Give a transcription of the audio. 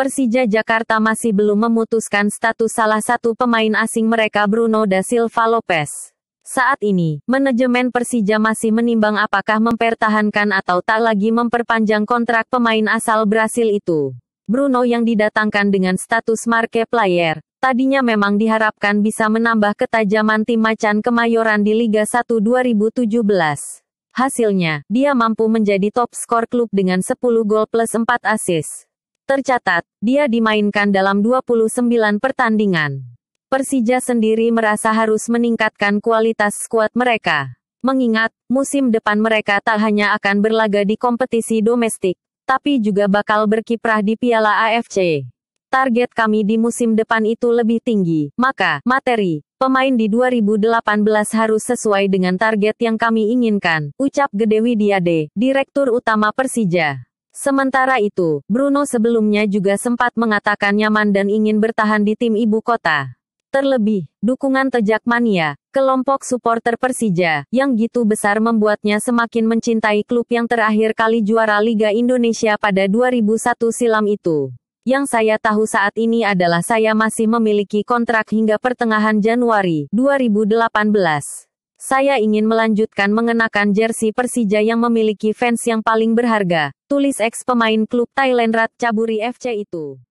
Persija Jakarta masih belum memutuskan status salah satu pemain asing mereka Bruno da Silva Lopez. Saat ini, manajemen Persija masih menimbang apakah mempertahankan atau tak lagi memperpanjang kontrak pemain asal Brasil itu. Bruno yang didatangkan dengan status marque player, tadinya memang diharapkan bisa menambah ketajaman tim Macan Kemayoran di Liga 1 2017. Hasilnya, dia mampu menjadi top skor klub dengan 10 gol plus 4 assist. Tercatat, dia dimainkan dalam 29 pertandingan. Persija sendiri merasa harus meningkatkan kualitas skuad mereka. Mengingat, musim depan mereka tak hanya akan berlaga di kompetisi domestik, tapi juga bakal berkiprah di Piala AFC. Target kami di musim depan itu lebih tinggi, maka, materi, pemain di 2018 harus sesuai dengan target yang kami inginkan, ucap Gede Widiade, Direktur Utama Persija. Sementara itu, Bruno sebelumnya juga sempat mengatakan nyaman dan ingin bertahan di tim ibu kota. Terlebih, dukungan Tejak Mania, kelompok supporter Persija, yang gitu besar membuatnya semakin mencintai klub yang terakhir kali juara Liga Indonesia pada 2001 silam itu. Yang saya tahu saat ini adalah saya masih memiliki kontrak hingga pertengahan Januari 2018. Saya ingin melanjutkan mengenakan jersey Persija yang memiliki fans yang paling berharga, tulis ex pemain klub Thailand Ratchaburi FC itu.